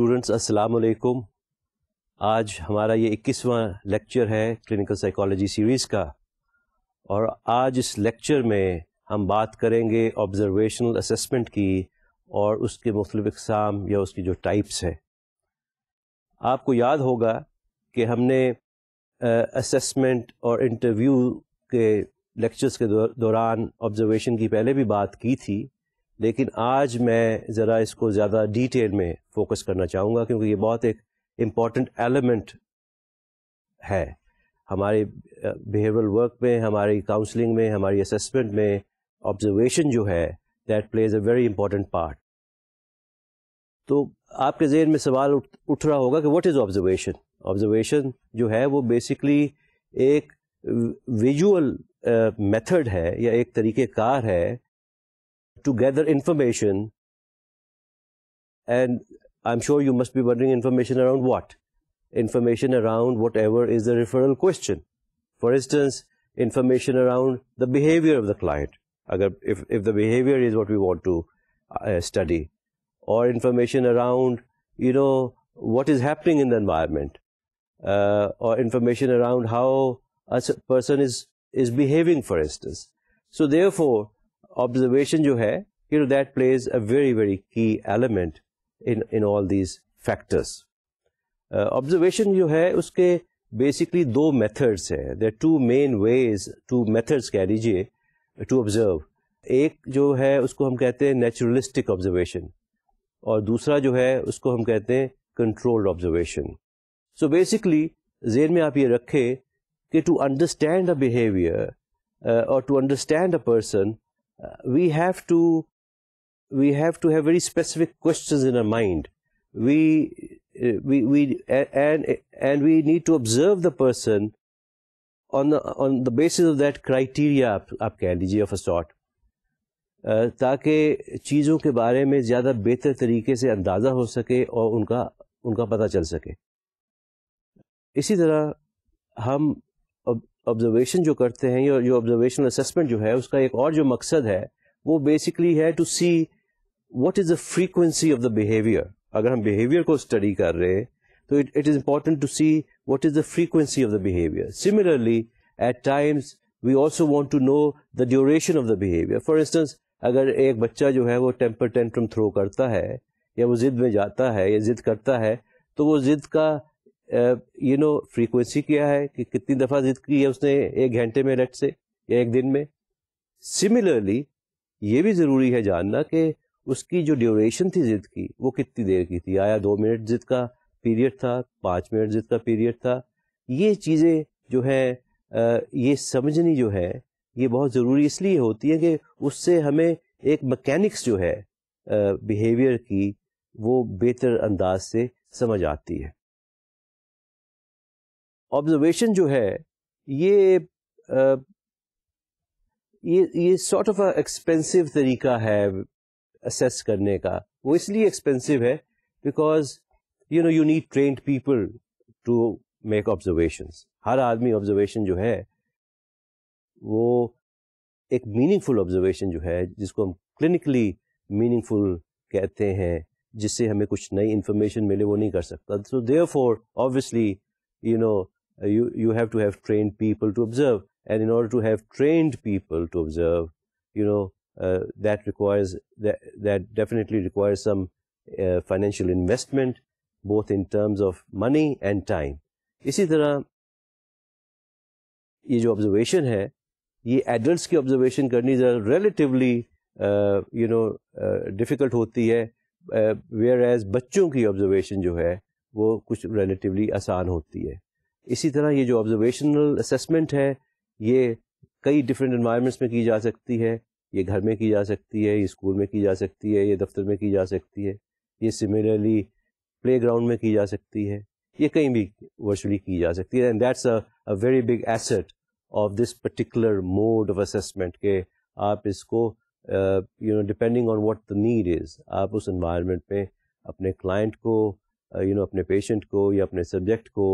Students अस्सलाम वालेकुम आज हमारा ये 21वां लेक्चर है क्लिनिकल साइकोलॉजी सीरीज़ का और आज इस लेक्चर में हम बात करेंगे ऑब्जर्वेशनल असेसमेंट की और उसके मुख्तलिफ इकसाम या उसकी जो टाइप्स हैं आपको याद होगा कि हमने असेसमेंट और इंटरव्यू के लेक्चर्स के दौरान ऑब्जर्वेशन की पहले भी बात की थी लेकिन आज मैं ज़रा इसको ज़्यादा डिटेल में फोकस करना चाहूँगा क्योंकि ये बहुत एक इम्पॉर्टेंट एलिमेंट है हमारे बिहेवियरल वर्क में हमारी काउंसलिंग में हमारी असेसमेंट में ऑब्जर्वेशन जो है that plays a very important part तो आपके जहन में सवाल उठ, उठ रहा होगा कि व्हाट इज़ ऑब्जर्वेशन ऑब्जर्वेशन जो है वो बेसिकली एक विजुअल मेथड है या एक तरीक़ेकार है to gather information. And I'm sure you must be wondering information around what? Information around whatever is the referral question. For instance, information around the behavior of the client. If, if the behavior is what we want to uh, study. Or information around, you know, what is happening in the environment. Uh, or information around how a person is, is behaving, for instance. So therefore, observation जो है you know that plays a very very key element in in all these factors observation जो है उसके basically दो methods हैं there two main ways two methods कह लीजिए to observe एक जो है उसको हम कहते हैं नेचुरलिस्टिक ऑब्जर्वेशन और दूसरा जो है उसको हम कहते हैं कंट्रोल्ड ऑब्जर्वेशन सो बेसिकली जेन में आप ये रखें कि टू अंडरस्टैंड अ बिहेवियर और to understand a person uh, we have to we have to have very specific questions in our mind. We uh, we we and and we need to observe the person on the on the basis of that criteria aap, aap keh lijiye of a sort uh, taake cheezon ke bare mein zyada behtar तरीके se andaaza ho sake aur unka unka pata chal sake isi tarah hum observation जो करते हैं या जो observation assessment जो है उसका एक और जो मकसद है वो बेसिकली है to see what is the frequency of the behaviour अगर हम बिहेवियर को स्टडी कर रहे हैं तो it, it is important to see what is the frequency of the behavior. Similarly, at times we also want to know the duration of the behavior. For instance, अगर एक बच्चा जो है वो टेम्पर टेंट्रम थ्रो करता है या वो जिद में जाता है या जिद करता है तो वो जिद का यू नो फ्रीक्वेंसी क्या है कि कितनी दफ़ा जिद की है उसने एक घंटे में लेट से या एक दिन में सिमिलरली ये भी ज़रूरी है जानना कि उसकी जो ड्यूरेशन थी जिद की वो कितनी देर की थी आया दो मिनट जिद का पीरियड था पाँच मिनट जिद का पीरियड था ये चीज़ें जो हैं ये समझनी जो है ये बहुत ज़रूरी इसलिए होती है कि उससे हमें एक मकैनिक्स जो है बिहेवियर की वो बेहतर अंदाज से समझ आती है ऑब्जर्वेशन जो है ये आ, ये सॉर्ट ऑफ एक्सपेंसिव तरीका है असेस करने का वो इसलिए एक्सपेंसिव है because you know you need trained people to make observation हर आदमी ऑब्जर्वेशन जो है वो एक मीनिंगफुल ऑब्जर्वेशन जो है जिसको हम क्लिनिकली मीनिंगफुल कहते हैं जिससे हमें कुछ नई इन्फॉर्मेशन मिले वो नहीं कर सकता so therefore obviously you know you, you have to have trained people to observe. And in order to have trained people to observe, you know, uh, that requires, that, that definitely requires some uh, financial investment, both in terms of money and time. इसी तरह ये जो observation है ये adult की observation करनी ज़रा relatively you know difficult होती है वेयर uh, एज बच्चों की ऑब्जर्वेशन जो है वो कुछ रिलेटिवली आसान होती है इसी तरह ये जो ऑब्जर्वेशनल असेसमेंट है ये कई डिफरेंट इन्वायरमेंट्स में की जा सकती है ये घर में की जा सकती है ये स्कूल में की जा सकती है ये दफ्तर में की जा सकती है ये सिमिलरली प्ले ग्राउंड में की जा सकती है ये कहीं भी वर्चुअली की जा सकती है and that's a very big asset of this particular mode of assessment के आप इसको you know depending on what the need is आप उस इन्वायरमेंट में अपने क्लाइंट को यू uh, नो you know, अपने पेशेंट को या अपने सब्जेक्ट को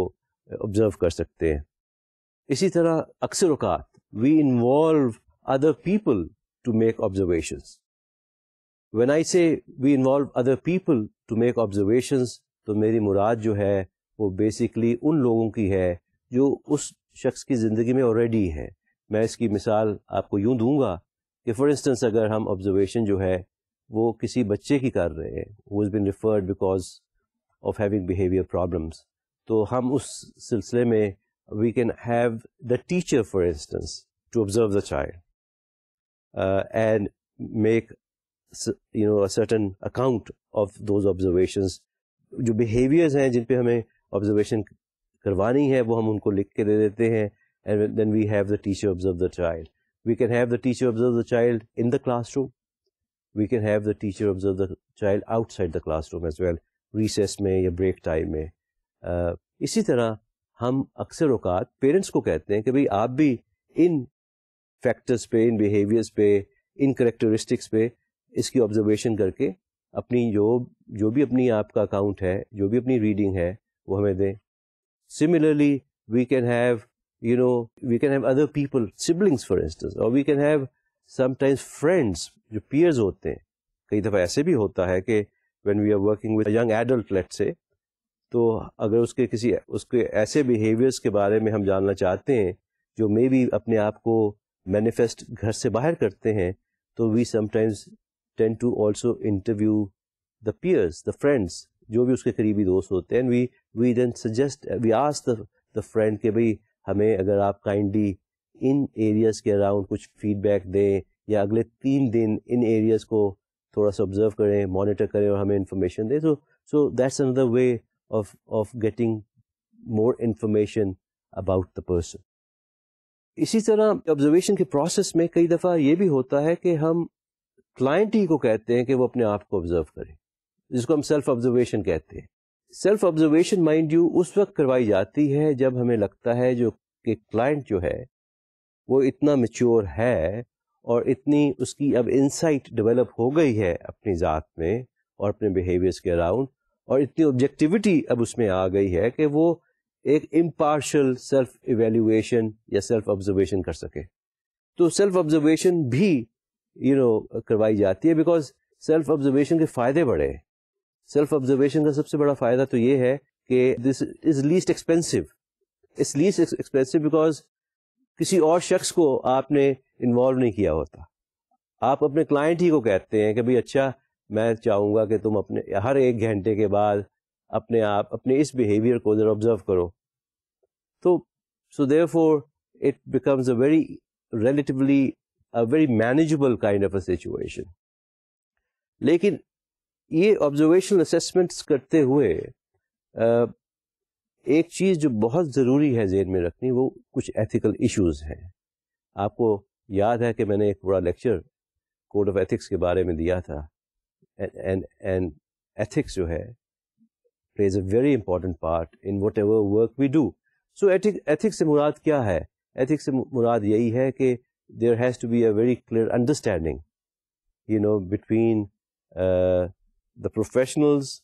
ऑब्जर्व कर सकते हैं इसी तरह अक्सर अवकात we involve other people to make observation when I say we involve other people to make observation तो मेरी मुराद जो है वो बेसिकली उन लोगों की है जो उस शख्स की ज़िंदगी में ऑलरेडी है मैं इसकी मिसाल आपको यूं दूंगा कि फॉर इंस्टेंस अगर हम ऑब्जर्वेशन जो है वो किसी बच्चे की कर रहे हैं वो is been referred because of having behaviour problems तो हम उस सिलसिले में we can have the teacher for instance to observe the child and make you know certain account of those observations जो बिहेवियर्स हैं जिन पे हमें ऑब्जर्वेशन करवानी है वो हम उनको लिख के दे देते हैं and then we have the teacher observe the child we can have the teacher observe the child in the classroom we can have the teacher observe the child outside the classroom as well recess में या break time में इसी तरह हम अक्सर अवकात parents को कहते हैं कि भाई आप भी इन फैक्टर्स पे इन बिहेवियर्स पे इन करेक्टरिस्टिक्स पे इसकी ऑब्जर्वेशन करके अपनी जो जो भी अपनी आपका अकाउंट है जो भी अपनी रीडिंग है वो हमें दें similarly we can have you know we can have other people siblings for instance और we can have sometimes friends जो peers होते हैं कई दफ़ा ऐसे भी होता है कि when we are working with a young adult let's तो अगर उसके किसी उसके ऐसे बिहेवियर्स के बारे में हम जानना चाहते हैं जो मे भी अपने आप को मैनिफेस्ट घर से बाहर करते हैं तो we sometimes tend to also interview the peers the friends जो भी उसके करीबी दोस्त होते हैं we we then suggest we ask the the friend के भाई हमें अगर आप काइंडली इन एरियाज के अराउंड कुछ फीडबैक दें या अगले तीन दिन इन एरियाज को थोड़ा सा ऑब्जर्व करें मॉनिटर करें और हमें इन्फॉर्मेशन दें तो so that's another way of, of getting more information about the person. इसी तरह ऑब्जर्वेशन के प्रोसेस में कई दफ़ा ये भी होता है कि हम क्लाइंट ही को कहते हैं कि वो अपने आप को ऑब्जर्व करें जिसको हम सेल्फ ऑब्जर्वेशन कहते हैं सेल्फ ऑब्जर्वेशन माइंड यू उस वक्त करवाई जाती है जब हमें लगता है जो कि क्लाइंट जो है वो इतना मेच्योर है और इतनी उसकी अब इंसाइट डेवलप हो गई है अपनी ज़ात में और अपने बिहेवियर्स के अराउंड और इतनी ऑब्जेक्टिविटी अब उसमें आ गई है कि वो एक इम्पार्शल सेल्फ इवेल्यूएशन या सेल्फ ऑब्जर्वेशन कर सके तो सेल्फ ऑब्जर्वेशन भी यू you नो know, करवाई जाती है बिकॉज सेल्फ ऑब्जर्वेशन के फायदे बड़े हैं सेल्फ ऑब्जर्वेशन का सबसे बड़ा फायदा तो ये है कि this is least expensive it's least expensive because किसी और शख्स को आपने इन्वॉल्व नहीं किया होता आप अपने क्लाइंट ही को कहते हैं कि भाई अच्छा मैं चाहूँगा कि तुम अपने हर एक घंटे के बाद अपने आप अपने इस बिहेवियर को ज़रा ऑब्ज़र्व करो तो so therefore it becomes a very relatively a very manageable kind of a situation लेकिन ये ऑब्जर्वेशन असेसमेंट्स करते हुए एक चीज़ जो बहुत ज़रूरी है जेन में रखनी वो कुछ एथिकल इशूज हैं आपको याद है कि मैंने एक पूरा लेक्चर कोड ऑफ एथिक्स के बारे में दिया था and, and, and ethics jo hai plays a very important part in whatever work we do. So ethics, ethics se murad kya hai ethics se murad yahi hai ki there has to be a very clear understanding you know between uh, the professionals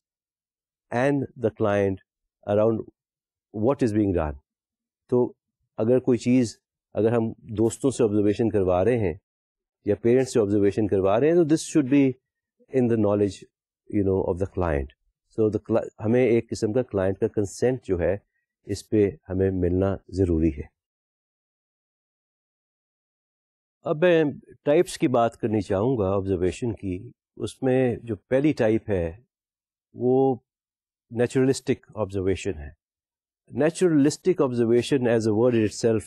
and the client around what is being done. to agar koi cheez agar hum doston se observation karwa rahe hain या parents से observation करवा रहे हैं तो this should be in the knowledge you know of the client so the हमें एक किस्म का क्लाइंट का कंसेंट जो है इस पर हमें मिलना ज़रूरी है अब मैं टाइप्स की बात करनी चाहूँगा ऑब्जर्वेशन की उसमें जो पहली टाइप है वो नेचुरलिस्टिक ऑब्जर्वेशन है naturalistic observation as a word itself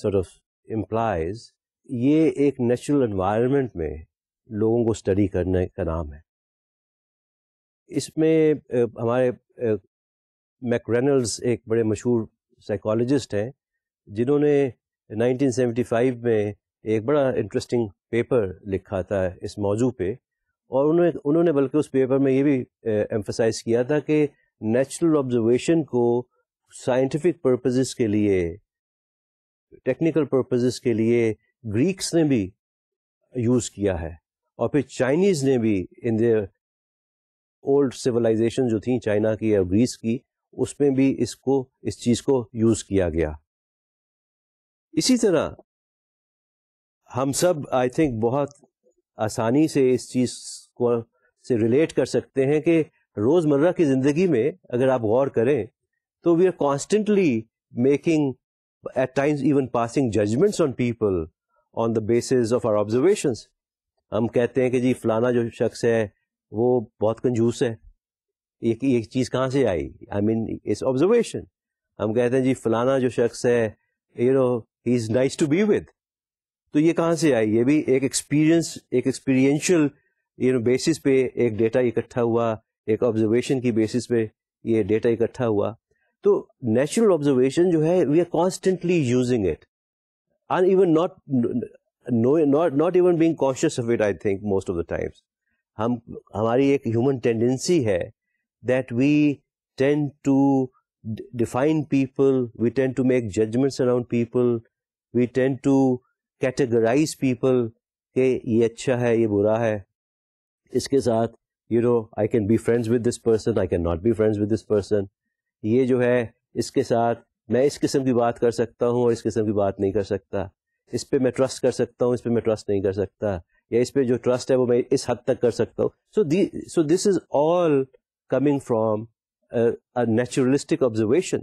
sort of implies ये एक नेचुरल एनवायरनमेंट में लोगों को स्टडी करने का नाम है इसमें हमारे मैकरेनल्स एक बड़े मशहूर साइकोलॉजिस्ट हैं जिन्होंने 1975 में एक बड़ा इंटरेस्टिंग पेपर लिखा था इस मौजू पे और उन्होंने उन्होंने बल्कि उस पेपर में ये भी एम्फसाइज किया था कि नेचुरल ऑब्जर्वेशन को साइंटिफिक पर्पसेस के लिए टेक्निकल पर्पसेस के लिए ग्रीक्स ने भी यूज़ किया है और फिर चाइनीज ने भी इन देयर ओल्ड सिविलाइजेशन जो थी चाइना की या ग्रीस की उसमें भी इसको इस चीज को यूज किया गया इसी तरह हम सब आई थिंक बहुत आसानी से इस चीज को से रिलेट कर सकते हैं कि रोजमर्रा की जिंदगी में अगर आप गौर करें तो we are constantly making at times even passing judgements on people on the basis of our observations हम कहते हैं कि जी फलाना जो शख्स है वो बहुत कंजूस है ये ये चीज़ कहाँ से आई आई मीन इट्स ऑब्जर्वेशन हम कहते हैं जी फलाना जो शख्स है you know he is nice to be with तो ये कहाँ से आई ये भी एक एक्सपीरियंस एक एक्सपीरियंशियल यू नो बेसिस पे एक डेटा इकट्ठा हुआ एक ऑब्जर्वेशन की बेसिस पे ये डेटा इकट्ठा हुआ तो नेचुरल ऑब्जर्वेशन जो है we are constantly using it and even not no not not even being conscious of it I think most of the times हम हमारी एक ह्यूमन टेंडेंसी है that we tend to define people we tend to make judgements around people we tend to categorise people के ये अच्छा है ये बुरा है इसके साथ you know I can be friends with this person I can not be friends with this person ये जो है इसके साथ मैं इस किस्म की बात कर सकता हूँ और इस किस्म की बात नहीं कर सकता इस पर मैं ट्रस्ट कर सकता हूँ इस पर मैं ट्रस्ट नहीं कर सकता या इस पर जो ट्रस्ट है वो मैं इस हद तक कर सकता हूँ so the so this is all coming from naturalistic observation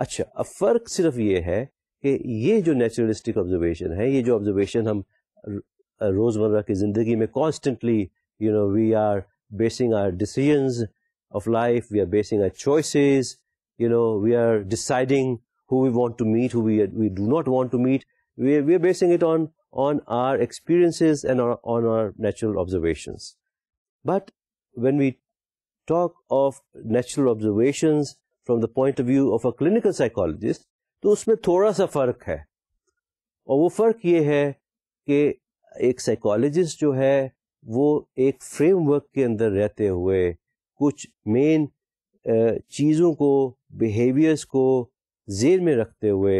अच्छा अब फर्क सिर्फ ये है कि ये जो नेचुरलिस्टिक ऑब्जर्वेशन है ये जो ऑब्जर्वेशन हम रोज़मर्रा की ज़िंदगी में constantly you know we are basing our decisions of life we are basing our choices you know we are deciding who we want to meet, who we, we do not want to meet. We are, we are basing it on, on our experiences and our, on our natural observations. But when we talk of natural observations from the point of view of a clinical psychologist, تو اس میں تھوڑا سا فرق ہے اور وہ فرق یہ ہے کہ ایک एक جو ہے وہ ایک فریم ورک کے اندر رہتے ہوئے کچھ مین چیزوں کو بیہیویئرس کو जेर में रखते हुए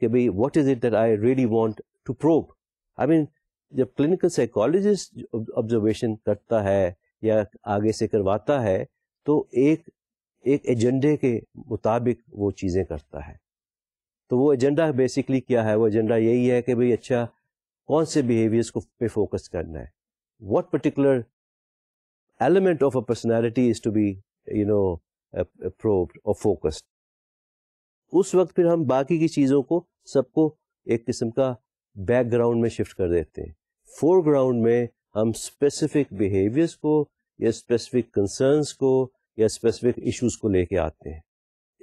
कि भाई what is it that I really want to probe I mean जब क्लिनिकल साइकोलॉजिस्ट ऑब्जर्वेशन करता है या आगे से करवाता है तो एक एक एजेंडे के मुताबिक वो चीज़ें करता है तो वो एजेंडा बेसिकली क्या है वो एजेंडा यही है कि भाई अच्छा कौन से बिहेवियर्स को पे फोकस करना है what particular element of a personality is to be you know probed और फोकस्ड उस वक्त फिर हम बाकी की चीज़ों को सबको एक किस्म का बैकग्राउंड में शिफ्ट कर देते हैं फोरग्राउंड में हम स्पेसिफिक बिहेवियर्स को या स्पेसिफिक कंसर्न्स को या स्पेसिफिक इश्यूज को लेके आते हैं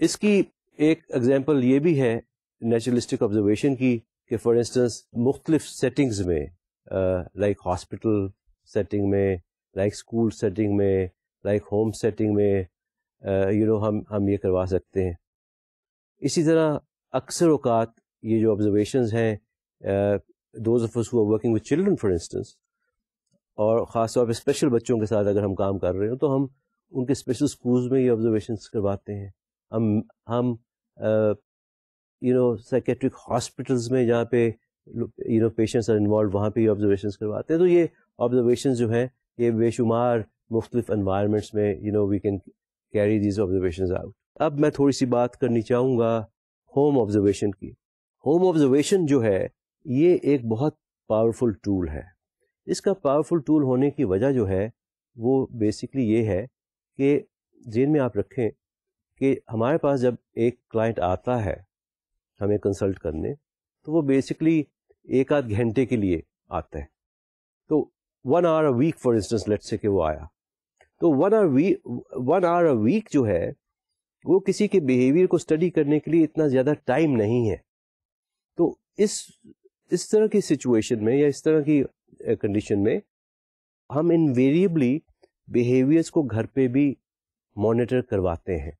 इसकी एक एग्जांपल ये भी है नेचुरलिस्टिक ऑब्जर्वेशन की कि फॉर इंस्टेंस मुख्तलिफ सेटिंग्स में लाइक हॉस्पिटल सेटिंग में लाइक स्कूल सेटिंग में लाइक होम सेटिंग में यू नो हम हम ये करवा सकते हैं इसी तरह अक्सर अवकात ये जो ऑब्जर्वेशन हैं those of us working with children for instance और ख़ास तौर पर स्पेशल बच्चों के साथ अगर हम काम कर रहे हो तो हम उनके स्पेशल स्कूल्स में ये ऑब्जर्वेशन करवाते हैं हम हम यू नो साइकेट्रिक हॉस्पिटल्स में जहाँ पे you know patients are involve वहाँ पे ये ऑब्जर्वेशन करवाते हैं तो ये ऑब्जर्वेशन जो हैं ये बेशुमार मुख्तलिफ इन्वायरमेंट्स में you know we can carry these observation out अब मैं थोड़ी सी बात करनी चाहूँगा होम ऑब्जर्वेशन की होम ऑब्जर्वेशन जो है ये एक बहुत पावरफुल टूल है इसका पावरफुल टूल होने की वजह जो है वो बेसिकली ये है कि जेन में आप रखें कि हमारे पास जब एक क्लाइंट आता है हमें कंसल्ट करने तो वो बेसिकली एक आध घंटे के लिए आता है तो one hour a week for instance let say कि वो आया तो one hour we one hour a week जो है वो किसी के बिहेवियर को स्टडी करने के लिए इतना ज़्यादा टाइम नहीं है तो इस इस तरह की सिचुएशन में या इस तरह की कंडीशन में हम इनवेरिएबली बिहेवियर्स को घर पे भी मॉनिटर करवाते हैं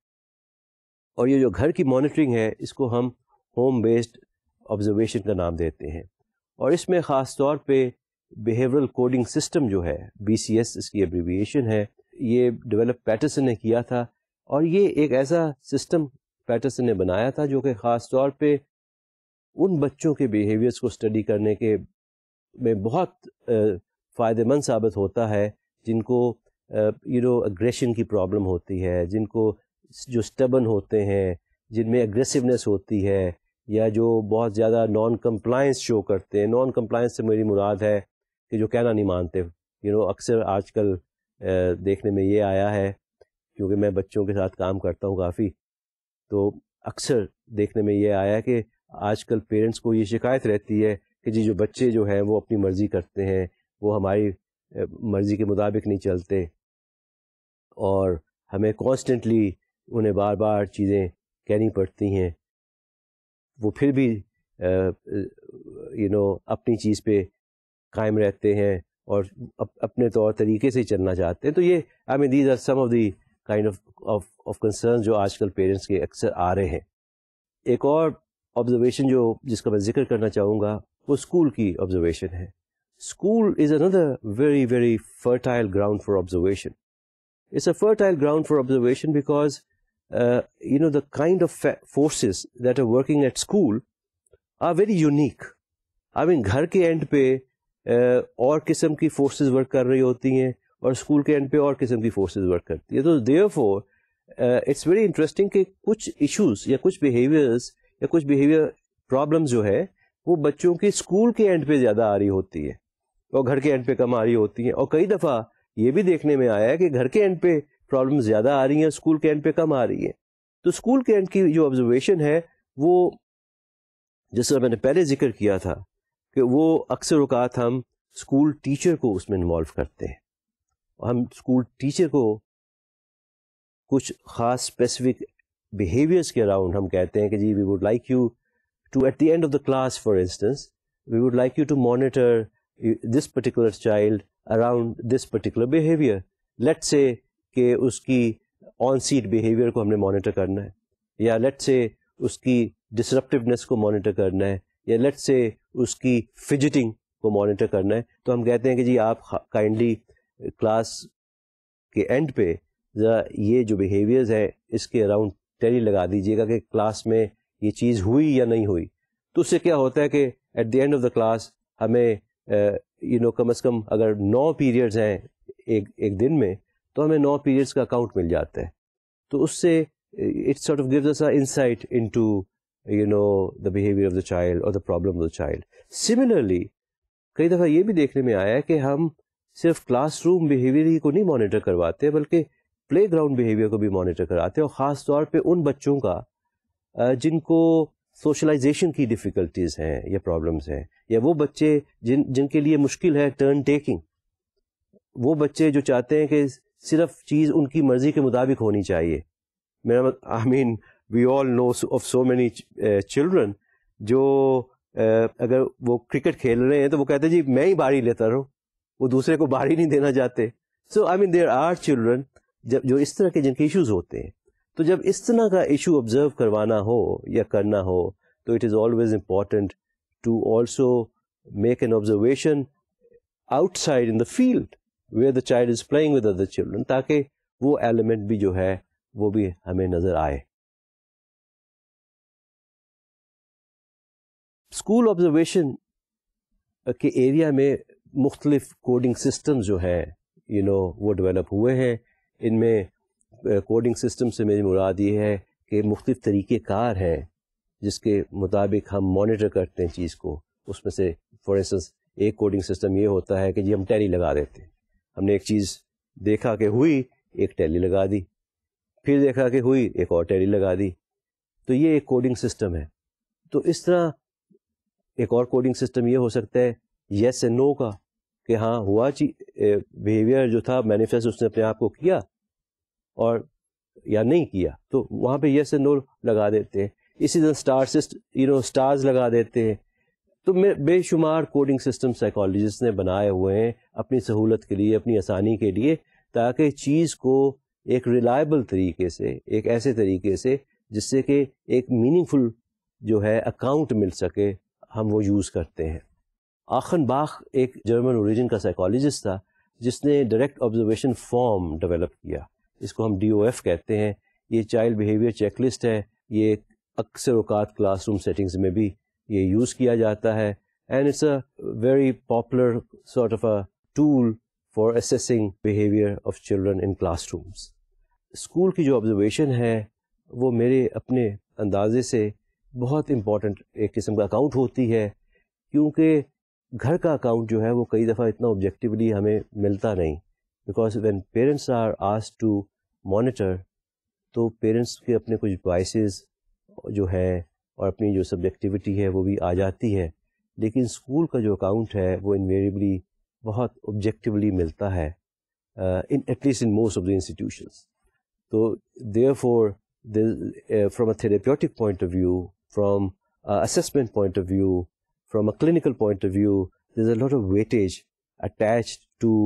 और ये जो घर की मॉनिटरिंग है इसको हम होम बेस्ड ऑब्जर्वेशन का नाम देते हैं और इसमें ख़ास तौर पे बिहेवियरल कोडिंग सिस्टम जो है बी इसकी एब्रीविएशन है ये डेवलप पैटर्सन ने किया था और ये एक ऐसा सिस्टम पैटर्सन ने बनाया था जो कि ख़ास तौर पे उन बच्चों के बिहेवियर्स को स्टडी करने के में बहुत फ़ायदेमंद साबित होता है जिनको यू नो अग्रेशन की प्रॉब्लम होती है जिनको जो स्टबन होते हैं जिनमें एग्रेसिवनेस होती है या जो बहुत ज़्यादा नॉन कम्प्लाइंस शो करते हैं नॉन कम्प्लाइंस से मेरी मुराद है कि जो कहना नहीं मानते यू नो अक्सर आजकल देखने में ये आया है क्योंकि मैं बच्चों के साथ काम करता हूँ काफ़ी तो अक्सर देखने में ये आया कि आजकल पेरेंट्स को ये शिकायत रहती है कि जी जो बच्चे जो हैं वो अपनी मर्ज़ी करते हैं वो हमारी मर्ज़ी के मुताबिक नहीं चलते और हमें कॉन्स्टेंटली उन्हें बार बार चीज़ें कहनी पड़ती हैं वो फिर भी यू नो अपनी चीज़ पे कायम रहते हैं और अप, अपने तौर तरीके से चलना चाहते हैं तो ये I mean these are some of the kind of of concern जो आजकल पेरेंट्स के अक्सर आ रहे हैं एक और ऑब्जर्वेशन जो जिसका मैं जिक्र करना चाहूँगा वो स्कूल की ऑब्जर्वेशन है school is another very very fertile ground for observation it's a fertile ground for observation because uh, you know the kind of forces that are working at school are very unique i mean घर के and पे uh, और किस्म की forces work कर रही होती हैं और स्कूल के एंड पे और किस्म की फोर्सेज वर्क करती है तो therefore it's very interesting कि कुछ इश्यूज या कुछ बिहेवियर्स या कुछ बिहेवियर प्रॉब्लम जो है वो बच्चों की स्कूल के एंड पे ज़्यादा आ रही होती है और घर के एंड पे कम आ रही होती है और कई दफ़ा ये भी देखने में आया है कि घर के एंड पे प्रॉब्लम ज़्यादा आ रही हैं स्कूल के एंड पे कम आ रही है तो स्कूल के एंड की जो ऑब्जर्वेशन है वो जैसा मैंने पहले जिक्र किया था कि वो अक्सर अवकात हम स्कूल टीचर को उसमें इन्वॉल्व करते हैं हम स्कूल टीचर को कुछ ख़ास स्पेसिफिक बिहेवियर्स के अराउंड हम कहते हैं कि जी we would like you to at the end of the class for instance we would like you to monitor this particular child around this particular behaviour let say कि उसकी on seat behaviour को हमने monitor करना है या late से उसकी डिसरप्टिवनेस को मॉनिटर करना है या लेट से उसकी फिजिटिंग को मॉनिटर करना है तो हम कहते हैं कि जी आप काइंडली क्लास के एंड पे ज़रा ये जो बिहेवियर्स हैं इसके अराउंड टैली लगा दीजिएगा कि क्लास में ये चीज़ हुई या नहीं हुई तो उससे क्या होता है कि at the end of the class हमें यू नो कम अज़ कम अगर नौ पीरियड्स हैं एक एक दिन में तो हमें नौ पीरियड्स का अकाउंट मिल जाता है तो उससे it's sort of gives us a insight into you know the behaviour of the child और the problem of the child similarly कई दफ़ा ये भी देखने में आया है कि हम सिर्फ क्लासरूम बिहेवियर ही को नहीं मॉनिटर करवाते बल्कि प्ले ग्राउंड बिहेवियर को भी मॉनिटर कराते हैं और ख़ास तौर पे उन बच्चों का जिनको सोशलाइजेशन की डिफ़िकल्टीज़ हैं या प्रॉब्लम्स हैं या वो बच्चे जिन जिनके लिए मुश्किल है टर्न टेकिंग वो बच्चे जो चाहते हैं कि सिर्फ चीज़ उनकी मर्ज़ी के मुताबिक होनी चाहिए मेरा I mean we all know of so many children जो अगर वो क्रिकेट खेल रहे हैं तो वो कहते हैं जी मैं ही बारी लेता रहूँ वो दूसरे को बाहर ही नहीं देना चाहते so I mean there are children जब जो इस तरह के जिनके इश्यूज होते हैं तो जब इस तरह का इशू ऑब्जर्व करवाना हो या करना हो तो it is always important to also make an observation outside in the field where the child is playing with other children ताकि वो एलिमेंट भी जो है वो भी हमें नज़र आए स्कूल ऑब्जर्वेशन के एरिया में मुख्तलिफ कोडिंग सिस्टम जो हैं यू नो वो डेवलप हुए हैं इनमें कोडिंग सिस्टम से मेरी मुराद ये है कि मुख्तलिफ तरीक़ेकार हैं जिसके मुताबिक हम मॉनिटर करते हैं चीज़ को उसमें से फॉर इंस्टेंस एक कोडिंग सिस्टम ये होता है कि जी हम टैली लगा देते हैं हमने एक चीज़ देखा कि हुई एक टैली लगा दी फिर देखा कि हुई एक और टैली लगा दी तो ये एक कोडिंग सिस्टम है तो इस तरह एक और कोडिंग सिस्टम ये हो सकता है येस एंड नो का कि हाँ हुआ जी बिहेवियर जो था मैनिफेस्ट उसने अपने आप को किया और या नहीं किया तो वहाँ पे येस एंड नो लगा देते हैं इसी तरह star system you know stars लगा देते हैं तो बेशुमार कोडिंग सिस्टम साइकोलॉजिस्ट ने बनाए हुए हैं अपनी सहूलत के लिए अपनी आसानी के लिए ताकि चीज़ को एक रिलायबल तरीके से एक ऐसे तरीके से जिससे कि एक मीनिंगफुल जो है अकाउंट मिल सके हम वो यूज़ करते हैं आखन बाख एक जर्मन ओरिजिन का साइकोलॉजिस्ट था जिसने डायरेक्ट ऑब्जर्वेशन फॉर्म डेवलप किया इसको हम डी कहते हैं ये चाइल्ड बिहेवियर चेकलिस्ट है ये अक्सर अवकात क्लासरूम सेटिंग्स में भी ये यूज़ किया जाता है and it's a very popular sort of a tool for assessing behaviour of children in classrooms school की जो ऑब्जर्वेशन है वो मेरे अपने अंदाजे से बहुत इम्पॉर्टेंट एक किस्म का अकाउंट होती है क्योंकि घर का अकाउंट जो है वो कई दफ़ा इतना ऑब्जेक्टिवली हमें मिलता नहीं बिकॉज वेन पेरेंट्स आर आज टू मोनिटर तो पेरेंट्स के अपने कुछ वॉइस जो है और अपनी जो सब्जेक्टिविटी है वो भी आ जाती है लेकिन स्कूल का जो अकाउंट है वो इनवेरेबली बहुत ऑब्जेक्टिवली मिलता है in at least in most of the institution तो therefore from a therapeutic point of view from assessment point of view from a clinical point of view, there's a lot of weightage attached to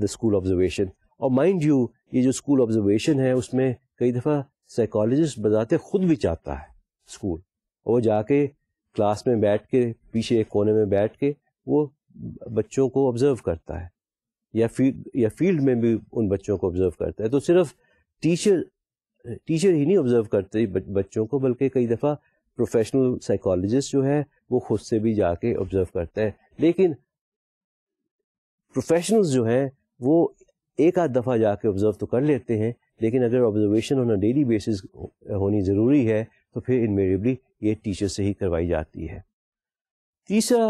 the school observation और mind you ये जो school observation है उसमें कई दफ़ा psychologist बजाते खुद भी चाहता है स्कूल वो जाके क्लास में बैठ के पीछे एक कोने में बैठ के वो बच्चों को ऑब्ज़र्व करता है या फील्ड या फील्ड में भी उन बच्चों को ऑब्ज़र्व करता है तो सिर्फ टीचर टीचर ही नहीं ऑब्ज़र्व करते बच्चों को बल्कि कई दफ़ा प्रोफेशनल साइकोलॉजिस्ट जो है वो खुद से भी जाके ऑब्जर्व करता है लेकिन प्रोफेशनल्स जो हैं वो एक आध दफ़ा जाके ऑब्ज़र्व तो कर लेते हैं लेकिन अगर ऑब्जर्वेशन ऑन डेली बेसिस होनी ज़रूरी है तो फिर इनमेरेबली ये टीचर से ही करवाई जाती है तीसरा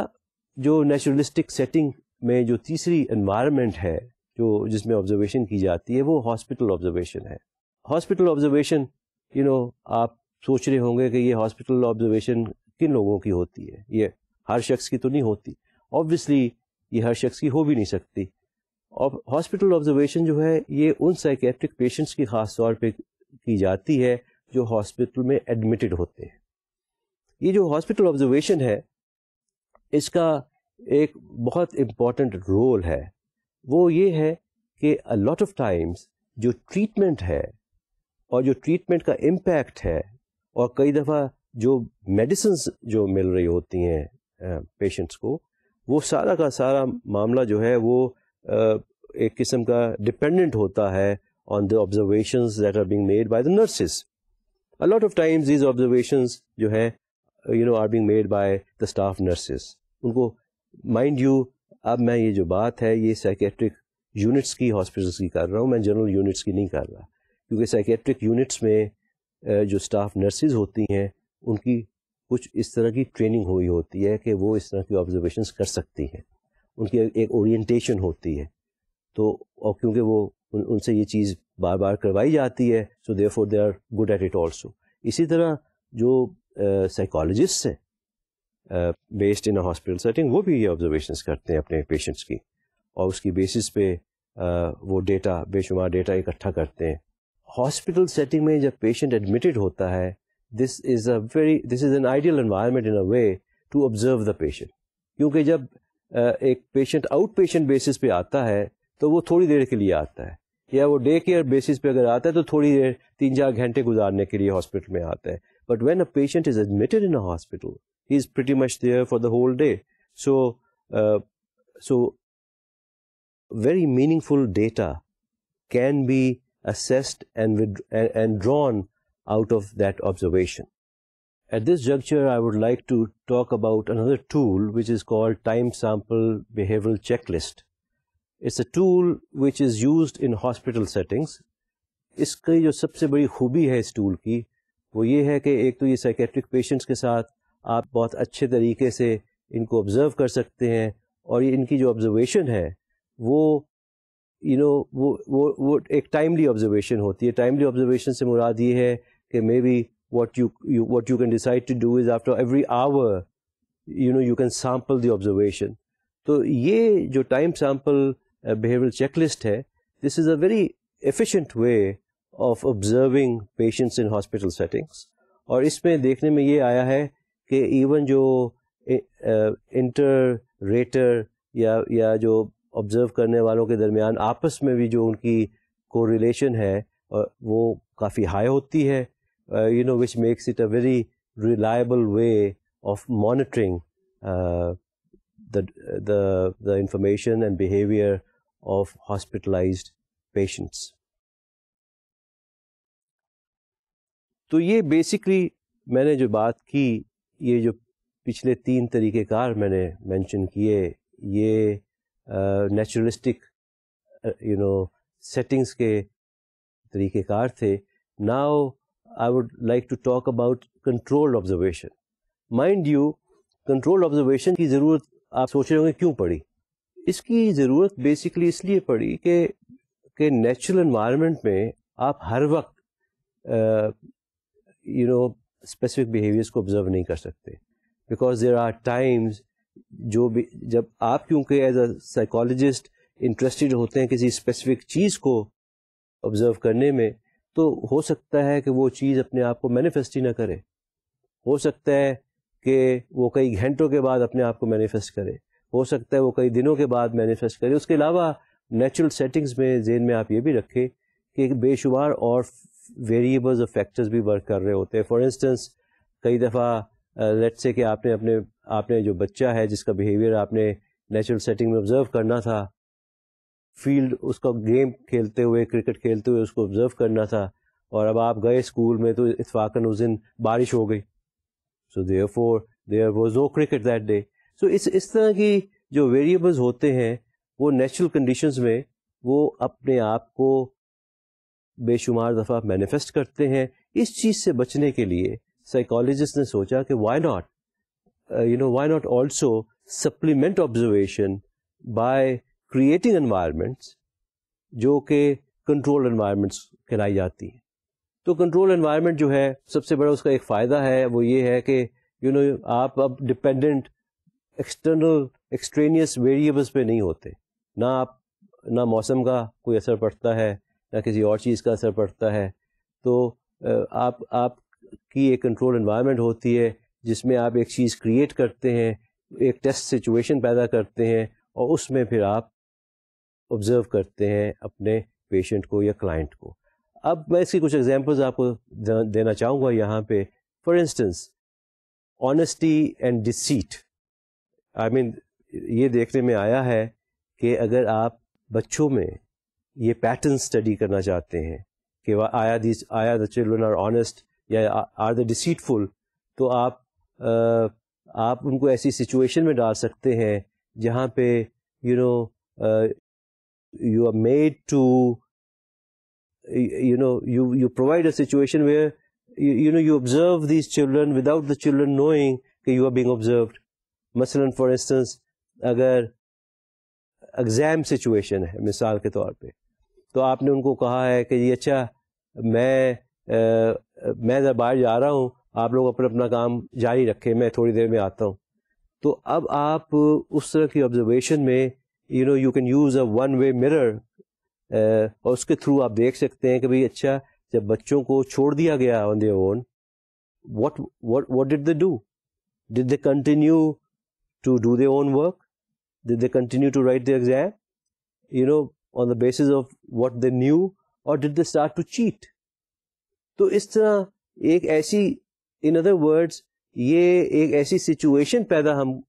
जो नेचुरलिस्टिक सेटिंग में जो तीसरी इन्वायरमेंट है जो जिसमें ऑब्जर्वेशन की जाती है वो हॉस्पिटल ऑब्जर्वेशन है हॉस्पिटल ऑब्जर्वेशन यू नो आप सोच रहे होंगे कि ये हॉस्पिटल ऑब्जर्वेशन किन लोगों की होती है ये हर शख्स की तो नहीं होती ऑब्वियसली ये हर शख्स की हो भी नहीं सकती और हॉस्पिटल ऑब्जर्वेशन जो है ये उन साइकेट्रिक पेशेंट्स की खास तौर पे की जाती है जो हॉस्पिटल में एडमिटेड होते हैं ये जो हॉस्पिटल ऑब्जर्वेशन है इसका एक बहुत इम्पॉर्टेंट रोल है वो ये है कि अ लॉट ऑफ टाइम्स जो ट्रीटमेंट है और जो ट्रीटमेंट का इम्पैक्ट है और कई दफ़ा जो मेडिसिन जो मिल रही होती हैं पेशेंट्स को वो सारा का सारा मामला जो है वो एक किस्म का डिपेंडेंट होता है on the observation that are being made by the nurses a lot of times these observation जो है you know are being made by the staff nurses उनको माइंड यू अब मैं ये जो बात है ये साइकेट्रिक यूनिट्स की हॉस्पिटल्स की कर रहा हूँ मैं जनरल यूनिट्स की नहीं कर रहा क्योंकि साइकेट्रिक यूनिट्स में जो स्टाफ नर्सेज होती हैं उनकी कुछ इस तरह की ट्रेनिंग हुई होती है कि वो इस तरह की ऑब्जर्वेशन कर सकती हैं उनकी एक ओरिएंटेशन होती है तो और क्योंकि वो उन, उनसे ये चीज़ बार बार करवाई जाती है so therefore they are good at it also इसी तरह जो साइकोलॉजिस्ट हैं बेस्ड इन हॉस्पिटल सेटिंग वो भी ये ऑब्जर्वेशन करते हैं अपने पेशेंट्स की और उसकी बेसिस पे uh, वो डेटा बेशुमार डेटा इकट्ठा करते हैं हॉस्पिटल सेटिंग में जब पेशेंट एडमिटेड होता है this is a very this is an ideal environment in a way to observe the patient क्योंकि जब एक पेशेंट आउट पेशेंट बेसिस पे आता है तो वो थोड़ी देर के लिए आता है या वो डे केयर बेसिस पे अगर आता है तो थोड़ी देर तीन चार घंटे गुजारने के लिए हॉस्पिटल में आता है but when a patient is admitted in a hospital he is pretty much there for the whole day so so very meaningful data can be assessed and, and drawn out of that observation. At this juncture, I would like to talk about another tool which is called Time Sample Behavioral Checklist. It's a tool which is used in hospital settings. इसकी जो सबसे बड़ी खूबी है इस tool की वो ये है कि एक तो ये साइकेट्रिक पेशेंट्स के साथ आप बहुत अच्छे तरीके से इनको ऑब्ज़र्व कर सकते हैं और ये इनकी जो ऑब्जर्वेशन है वो यू you नो know, वो वो वो एक टाइमली ऑब्जर्वेशन होती है टाइमली ऑब्जर्वेशन से मुराद ये है कि maybe what you, you what you can decide to do is after every hour you know you can sample the observation तो ये जो टाइम सैम्पल बिहेवियरल चेकलिस्ट है this is a very efficient way of observing patients in hospital settings और इसमें देखने में ये आया है कि इवन जो इंटर uh, रेटर या या जो ऑब्ज़र्व करने वालों के दरमियान आपस में भी जो उनकी को रिलेशन है वो काफ़ी हाई होती है you know which makes it a very reliable way of monitoring the information and behaviour of hospitalised patients तो ये बेसिकली मैंने जो बात की ये जो पिछले तीन तरीक़ेकार मैंने मेंशन किए ये नेचुरलिस्टिक यू नो सेटिंग्स के तरीक़ेकार थे now I would like to talk about controlled observation mind you controlled observation की ज़रूरत आप सोच रहे होंगे क्यों पड़ी इसकी ज़रूरत बेसिकली इसलिए पड़ी कि के नेचुरल इन्वायरमेंट में आप हर वक्त यू नो स्पेसिफिक बिहेवियर्स को ऑब्जर्व नहीं कर सकते बिकॉज देर आर टाइम्स जो भी जब आप क्योंकि एज अ साइकोलॉजिस्ट इंटरेस्टेड होते हैं किसी स्पेसिफिक चीज़ को ऑब्जर्व करने में तो हो सकता है कि वो चीज़ अपने आप को मैनिफेस्ट ही ना करे हो सकता है कि वो कई घंटों के बाद अपने आप को मैनिफेस्ट करे हो सकता है वो कई दिनों के बाद मैनिफेस्ट करे उसके अलावा नेचुरल सेटिंग्स में जेन में आप ये भी रखें कि बेशुमार और वेरिएबल्स और फैक्टर्स भी वर्क कर रहे होते हैं फॉर इंस्टेंस कई दफ़ा लेट से कि आपने अपने आपने जो बच्चा है जिसका बिहेवियर आपने नेचुरल सेटिंग में ऑब्जर्व करना था फील्ड उसका गेम खेलते हुए क्रिकेट खेलते हुए उसको ऑब्जर्व करना था और अब आप गए स्कूल में तो इतफाक़न उस दिन बारिश हो गई so therefore there was no cricket that day so इस इस तरह की जो वेरिएबल्स होते हैं वो नेचुरल कंडीशंस में वो अपने आप को बेशुमार दफ़ा मैनिफेस्ट करते हैं इस चीज़ से बचने के लिए साइकोलॉजिस्ट ने सोचा कि why not Uh, you know, why not also supplement observation by creating environments जो कि कंट्रोल एनवायरनमेंट्स कहलाई जाती हैं तो कंट्रोल एनवायरनमेंट जो है सबसे बड़ा उसका एक फ़ायदा है वो ये है कि यू you नो know, आप अब डिपेंडेंट एक्सटर्नल एक्सट्रेनियस वेरिएबल्स पे नहीं होते ना आप ना मौसम का कोई असर पड़ता है ना किसी और चीज़ का असर पड़ता है तो uh, आप आप की एक कंट्रोल एनवायरनमेंट होती है जिसमें आप एक चीज़ क्रिएट करते हैं एक टेस्ट सिचुएशन पैदा करते हैं और उसमें फिर आप ऑब्ज़र्व करते हैं अपने पेशेंट को या क्लाइंट को अब मैं इसकी कुछ एग्जांपल्स आपको देना चाहूँगा यहाँ पे for instance honesty and deceit I mean ये देखने में आया है कि अगर आप बच्चों में ये पैटर्न स्टडी करना चाहते हैं कि आया दिस आया द चिल्ड्रन आर ऑनेस्ट या आर द डिसीटफुल तो आप आप उनको ऐसी सिचुएशन में डाल सकते हैं जहाँ पे you know you are made to you know you you provide a situation where you, you know you observe these children without the children knowing that you are being observed masalan for instance agar exam situation है मिसाल के तौर पे तो आपने उनको कहा है कि ये अच्छा मैं आ, मैं ज़रा बाहर जा रहा हूँ आप लोग अपना अपना काम जारी रखें मैं थोड़ी देर में आता हूँ तो अब आप उस तरह की ऑब्जर्वेशन में you know you can use a one way mirror और उसके थ्रू आप देख सकते हैं कि भाई अच्छा जब बच्चों को छोड़ दिया गया on their own what what what did they do did they continue to do their own work did they continue to write their exam you know on the basis of what they knew or did they start to cheat तो इस तरह एक ऐसी in other words ये एक ऐसी situation पैदा हम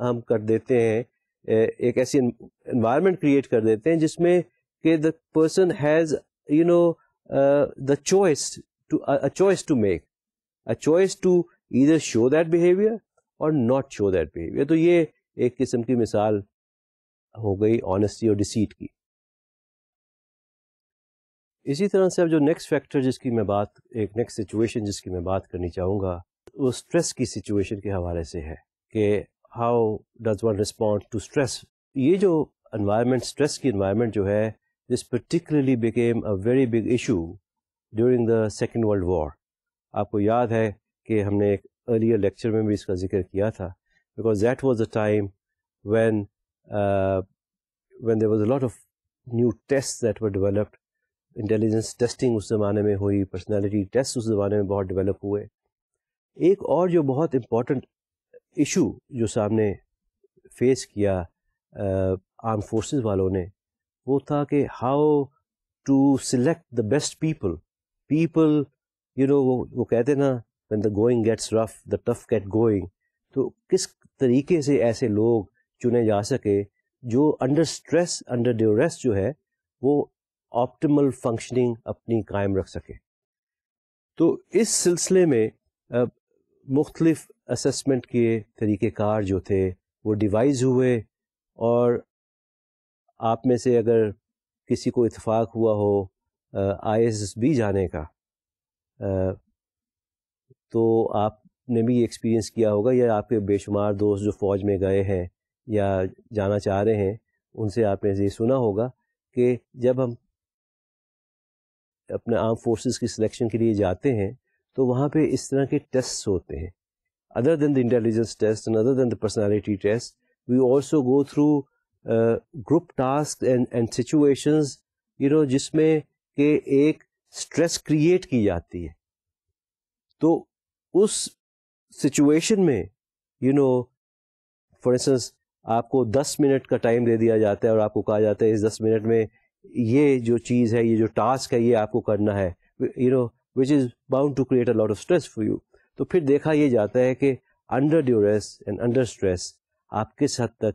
हम कर देते हैं एक ऐसी इन्वायरमेंट क्रिएट कर देते हैं जिसमें कि the person has you know the choice to a choice to make a choice to either show that behaviour और नॉट शो दैट बिहेवियर तो ये एक किस्म की मिसाल हो गई ऑनेस्टी और डिसीट की इसी तरह से अब जो नेक्स्ट फैक्टर जिसकी मैं बात एक नेक्स्ट सिचुएशन जिसकी मैं बात करनी चाहूँगा वो स्ट्रेस की सिचुएशन के हवाले से है कि how does one respond to stress ये जो इन्वायरमेंट स्ट्रेस की इन्वायरमेंट जो है this particularly became a very big issue during the Second World War आपको याद है कि हमने एक अर्लियर लेक्चर में भी इसका जिक्र किया था because that was a time when when there there was a lot of new tests that intelligence testing उस ज़माने में हुई पर्सनालिटी टेस्ट उस ज़माने में बहुत डेवलप हुए एक और जो बहुत इम्पॉर्टेंट इशू जो सामने फेस किया आर्म फोर्सेस वालों ने वो था कि how to select the best people people you know वो वो कहते ना when the going gets rough the tough get going तो किस तरीके से ऐसे लोग चुने जा सके जो अंडर स्ट्रेस अंडर ड्यूरेस जो है वो ऑप्टिमल फंक्शनिंग अपनी कायम रख सके तो इस सिलसिले में मुख्तलफ असमेंट के तरीक़ार जो थे वो डिवाइज हुए और आप में से अगर किसी को इतफाक़ हुआ हो आई एस बी जाने का आ, तो आपने भी एक्सपीरियंस किया होगा या आपके बेशुमार दोस्त जो फ़ौज में गए हैं या जाना चाह रहे हैं उनसे आपने ये सुना होगा कि जब हम अपने आर्म फोर्सेस की सिलेक्शन के लिए जाते हैं तो वहाँ पे इस तरह के टेस्ट होते हैं other than the intelligence test and other than the personality test we also go through group task and and situations you know जिसमें के एक स्ट्रेस क्रिएट की जाती है तो उस सिचुएशन में यू नो फॉर इंस्टेंस आपको 10 मिनट का टाइम दे दिया जाता है और आपको कहा जाता है इस 10 मिनट में ये जो चीज़ है ये जो टास्क है ये आपको करना है you know which is bound to create a lot of stress for you तो फिर देखा ये जाता है कि under duress and under stress आप किस हद तक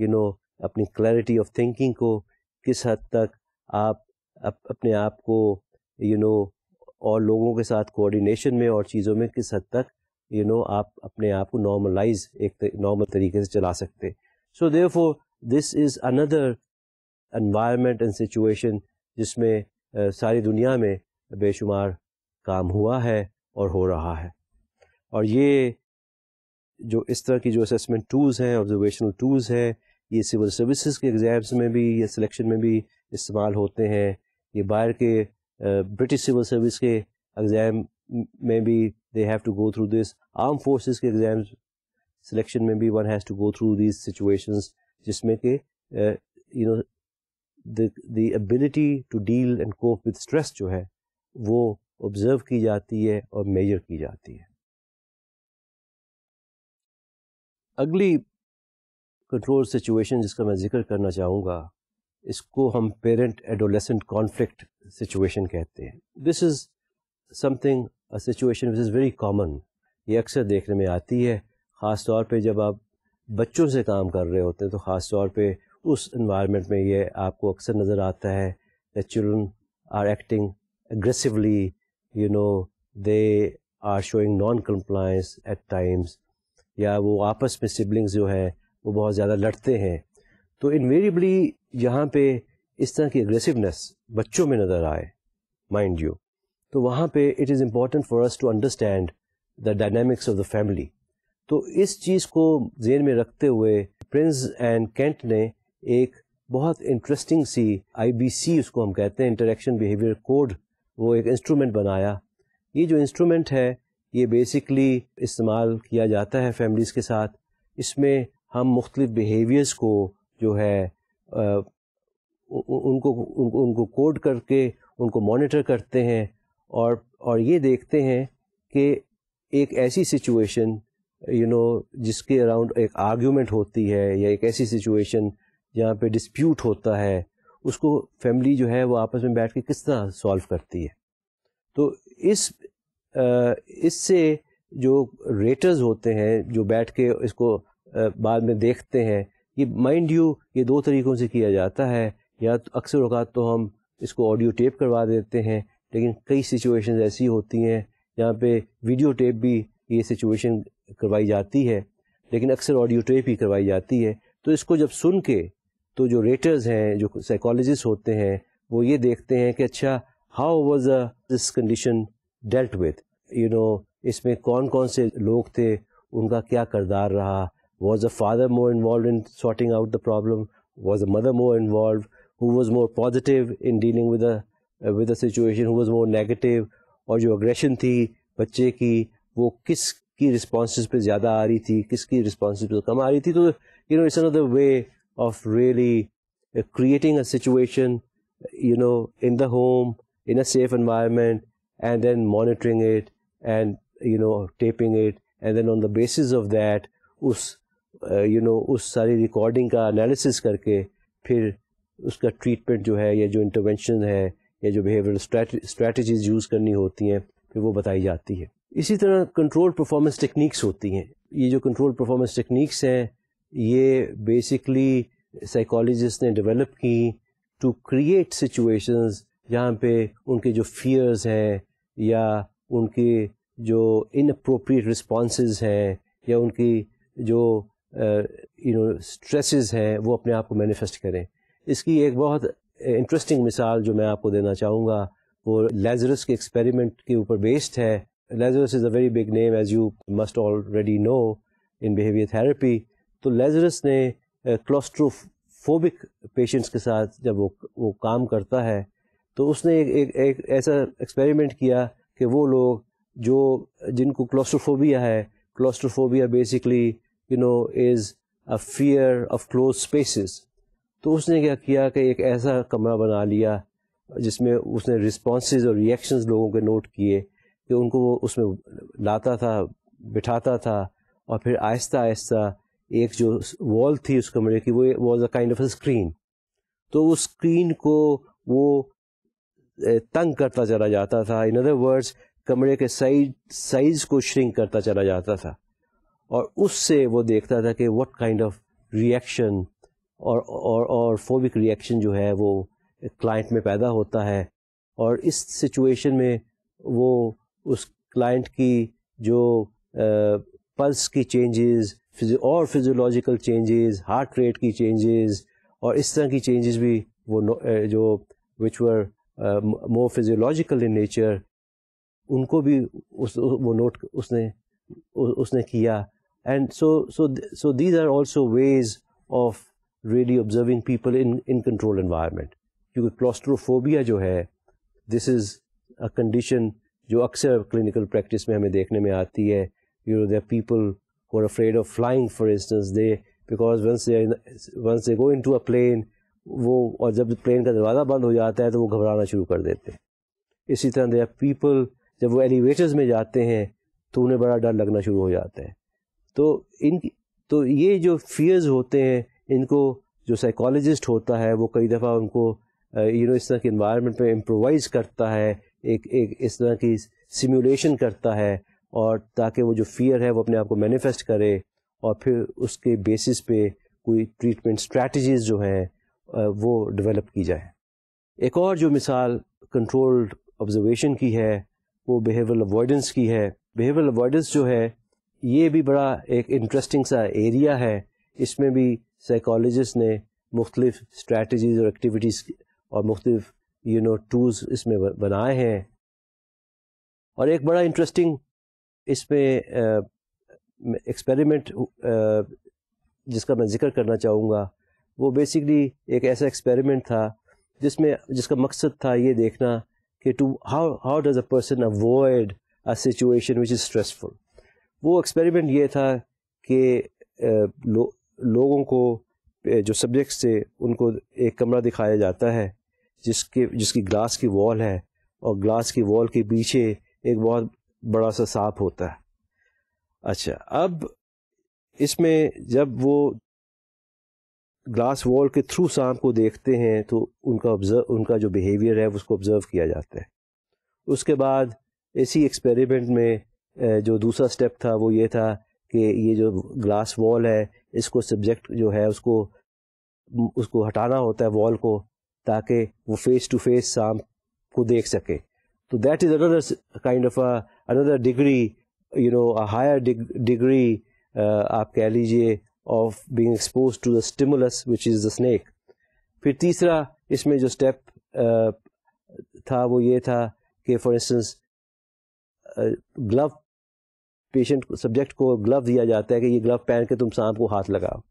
यू you नो know, अपनी क्लैरिटी ऑफ थिंकिंग को किस हद तक आप अप, अपने आप को यू you नो know, और लोगों के साथ कोऑर्डिनेशन में और चीज़ों में किस हद तक यू you नो know, आप अपने आप को नॉर्मलाइज एक नॉर्मल तरीके से चला सकते so there this is another environment and situation जिसमें सारी दुनिया में बेशुमार काम हुआ है और हो रहा है और ये जो इस तरह की जो असेसमेंट टूल्स हैं ऑब्जर्वेशनल टूल्स हैं ये सिविल सर्विसेज के एग्ज़ाम्स में भी या सिलेक्शन में भी इस्तेमाल होते हैं ये बाहर के ब्रिटिश सिविल सर्विस के एग्ज़ाम में भी they have to go through this arm forces के एग्ज़ाम सिलेक्शन में भी one has to go through these situations जिसमें कि you know the ability to deal and cope with stress जो है वो ऑब्जर्व की जाती है और मेजर की जाती है अगली कंट्रोल सिचुएशन जिसका मैं जिक्र करना चाहूँगा इसको हम पेरेंट एडोलेसेंट कॉन्फ्लिक्ट सिचुएशन कहते हैं this is something situation which is very common ये अक्सर देखने में आती है ख़ास तौर पे जब आप बच्चों से काम कर रहे होते हैं तो ख़ास तौर पे उस इन्वायरमेंट में ये आपको अक्सर नज़र आता है the children are acting aggressively you know they are showing non compliance at times या वो आपस में सिबलिंग्स जो है वो बहुत ज़्यादा लड़ते हैं तो इनवेरिबली यहाँ पे इस तरह की एग्रेसिवनेस बच्चों में नज़र आए माइंड यू तो वहाँ पे it is important for us to understand the dynamics of the family तो इस चीज़ को जेन में रखते हुए प्रिंस एंड कैंट ने एक बहुत इंटरेस्टिंग सी आईबीसी उसको हम कहते हैं इंटरेक्शन बिहेवियर कोड वो एक इंस्ट्रूमेंट बनाया ये जो इंस्ट्रूमेंट है ये बेसिकली इस्तेमाल किया जाता है फैमिलीज़ के साथ इसमें हम मुख्तलिफ बिहेवियर्स को जो है आ, उनको उनको उनको कोड करके उनको मॉनिटर करते हैं और और ये देखते हैं कि एक ऐसी सिचुएशन यू नो जिसके अराउंड एक आर्ग्यूमेंट होती है या एक ऐसी सिचुएशन जहाँ पे डिस्प्यूट होता है उसको फैमिली जो है वो आपस में बैठ के किस तरह सॉल्व करती है तो इस इससे जो रेटर्स होते हैं जो बैठ के इसको बाद में देखते हैं ये माइंड यू ये दो तरीक़ों से किया जाता है या तो अक्सर अवकात तो हम इसको ऑडियो टेप करवा देते हैं लेकिन कई सिचुएशन ऐसी होती हैं जहाँ पे वीडियो टेप भी ये सिचुएशन करवाई जाती है लेकिन अक्सर ऑडियो टेप ही करवाई जाती है तो इसको जब सुन के तो जो रेटर्स हैं जो साइकोलॉजिस्ट होते हैं वो ये देखते हैं कि अच्छा how was this condition dealt with you know इसमें कौन कौन से लोग थे उनका क्या करदार रहा was a father more involve in sorting out the problem was a mother more involve who was more positive in dealing with with situation who was more negative और जो अग्रेशन थी बच्चे की वो किस की रिस्पॉन्स पे ज़्यादा आ रही थी किसकी रिस्पॉन्स पे कम आ रही थी तो you know it's another way of really uh, creating a situation, you know, in the home, in a safe environment, and then monitoring it and, you know, taping it. And then on the basis of that, us, uh, you know, us sari recording ka analysis karke, phir uska treatment jo hai, ya jo intervention hai, ya jo behavioral strat strategies use karni hoti hai, phir wo batai jati hai. इसी तरह control performance techniques होती हैं یہ جو control performance techniques ہیں ये basically psychologist ने develop की टू क्रिएट सिचुएशंस जहाँ पे उनके जो फियर्स हैं या उनके जो इनअप्रोप्रिएट रिस्पॉन्स हैं या उनकी जो यू नो स्ट्रेसेस हैं वो अपने आप को मैनिफेस्ट करें इसकी एक बहुत इंटरेस्टिंग मिसाल जो मैं आपको देना चाहूँगा वो लेजरस के एक्सपेरिमेंट के ऊपर बेस्ड है Lazarus is a very big name as you must already know in behaviour therapy तो लेजरस ने क्लोस्ट्रोफोबिक पेशेंट्स के साथ जब वो वो काम करता है तो उसने एक एक, एक ऐसा एक्सपेरिमेंट किया कि वो लोग जो जिनको क्लोस्ट्रोफोबिया है claustrophobia basically you know is a fear of close spaces तो उसने क्या किया कि एक ऐसा कमरा बना लिया जिसमें उसने रिस्पॉन्सेज और रिएक्शंस लोगों के नोट किए कि उनको वो उसमें लाता था बिठाता था और फिर आहिस्ता आहिस्ता एक जो वॉल थी उस कमरे की वो was a kind of a screen तो उस स्क्रीन को वो तंग करता चला जाता था इन अदर वर्ड्स कमरे के साइज साइज को श्रिंक करता चला जाता था और उससे वो देखता था कि व्हाट काइंड ऑफ रिएक्शन और और और फोबिक रिएक्शन जो है वो क्लाइंट में पैदा होता है और इस सिचुएशन में वो उस क्लाइंट की जो पल्स की चेंजेस और फिजियोलॉजिकल चेंजेस हार्ट रेट की चेंजेस और इस तरह की चेंजेस भी वो जो विच वर मोर फिजियोलॉजिकल इन नेचर उनको भी उस वो नोट उसने उसने किया and so so so these are also ways of really observing people in in control environment क्योंकि क्लॉस्ट्रोफोबिया जो है दिस इज़ अ कंडीशन जो अक्सर क्लिनिकल प्रैक्टिस में हमें देखने में आती है you know, there are people who are afraid of flying, for instance. They because once they in, once they go into a plane, वो और जब प्लेन का दरवाज़ा बंद हो जाता है तो वो घबराना शुरू कर देते हैं इसी तरह दे पीपल जब वो एलिवेटर्स में जाते हैं तो उन्हें बड़ा डर लगना शुरू हो जाता है तो इन तो ये जो फियर्स होते हैं इनको जो साइकोलॉजिस्ट होता है वो कई दफ़ा उनको यू नो इस तरह के इन्वायरमेंट में इम्प्रोवाइज़ करता है एक एक इस तरह की सिमुलेशन करता है और ताकि वो जो फियर है वो अपने आप को मैनिफेस्ट करे और फिर उसके बेसिस पे कोई ट्रीटमेंट स्ट्रैटेजीज जो हैं वो डेवलप की जाए एक और जो मिसाल कंट्रोल्ड ऑब्जर्वेशन की है वो बिहेवियल अवॉइडेंस की है बिहेवियल अवॉइडेंस जो है ये भी बड़ा एक इंटरेस्टिंग सा एरिया है इसमें भी साइकोलॉजिस्ट ने मुख्तलिफ स्ट्रैटीज़ और एक्टिविटीज़ और मुख्तलिफ यू नो टूल्स इसमें बनाए हैं और एक बड़ा इंटरेस्टिंग इस पर एक्सपेरिमेंट जिसका मैं जिक्र करना चाहूँगा वो बेसिकली एक ऐसा एक्सपेरिमेंट था जिसमें जिसका मकसद था ये देखना कि to how how does a person avoid a situation which is stressful वो एक्सपेरिमेंट ये था कि लो, लोगों को जो सब्जेक्ट्स थे उनको एक कमरा दिखाया जाता है जिसके जिसकी ग्लास की वॉल है और ग्लास की वॉल के पीछे एक बहुत बड़ा सा सांप होता है अच्छा अब इसमें जब वो ग्लास वॉल के थ्रू सांप को देखते हैं तो उनका ऑब्जर्व उनका जो बिहेवियर है उसको ऑब्ज़र्व किया जाता है उसके बाद इसी एक्सपेरिमेंट में जो दूसरा स्टेप था वो ये था कि ये जो ग्लास वॉल है इसको सब्जेक्ट जो है उसको उसको हटाना होता है वॉल को ताकि वो फेस टू फेस सांप को देख सके तो that is another kind of a another degree, you know, a higher deg- degree, uh, आप कह लीजिए of being expose to the stimulus which is the snake फिर तीसरा इसमें जो स्टेप uh, था वो ये था कि for instance glove patient subject को ग्लव दिया जाता है कि ये ग्लव पहन के तुम सांप को हाथ लगाओ